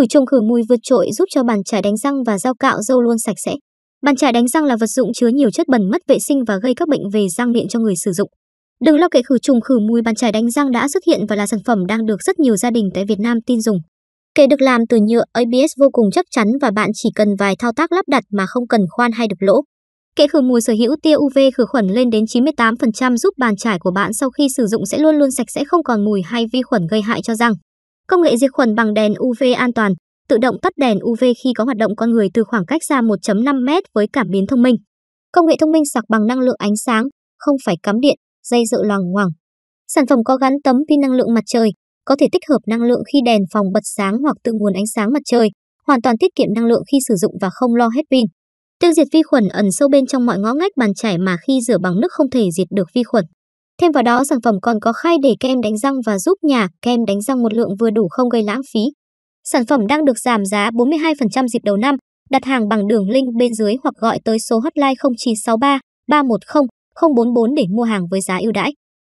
Khử trùng khử mùi vượt trội giúp cho bàn chải đánh răng và dao cạo râu luôn sạch sẽ. Bàn chải đánh răng là vật dụng chứa nhiều chất bẩn mất vệ sinh và gây các bệnh về răng miệng cho người sử dụng. Đừng lo kệ khử trùng khử mùi bàn chải đánh răng đã xuất hiện và là sản phẩm đang được rất nhiều gia đình tại Việt Nam tin dùng. Kệ được làm từ nhựa ABS vô cùng chắc chắn và bạn chỉ cần vài thao tác lắp đặt mà không cần khoan hay đập lỗ. Kệ khử mùi sở hữu tia UV khử khuẩn lên đến 98% giúp bàn chải của bạn sau khi sử dụng sẽ luôn luôn sạch sẽ không còn mùi hay vi khuẩn gây hại cho răng. Công nghệ diệt khuẩn bằng đèn UV an toàn, tự động tắt đèn UV khi có hoạt động con người từ khoảng cách xa 1.5 mét với cảm biến thông minh. Công nghệ thông minh sạc bằng năng lượng ánh sáng, không phải cắm điện, dây dựa loằng ngoằng. Sản phẩm có gắn tấm pin năng lượng mặt trời, có thể tích hợp năng lượng khi đèn phòng bật sáng hoặc tự nguồn ánh sáng mặt trời, hoàn toàn tiết kiệm năng lượng khi sử dụng và không lo hết pin. Tiêu diệt vi khuẩn ẩn sâu bên trong mọi ngõ ngách bàn chải mà khi rửa bằng nước không thể diệt được vi khuẩn. Thêm vào đó sản phẩm còn có khay để kem đánh răng và giúp nhà kem đánh răng một lượng vừa đủ không gây lãng phí. Sản phẩm đang được giảm giá 42% dịp đầu năm, đặt hàng bằng đường link bên dưới hoặc gọi tới số hotline 0963 310 044 để mua hàng với giá ưu đãi.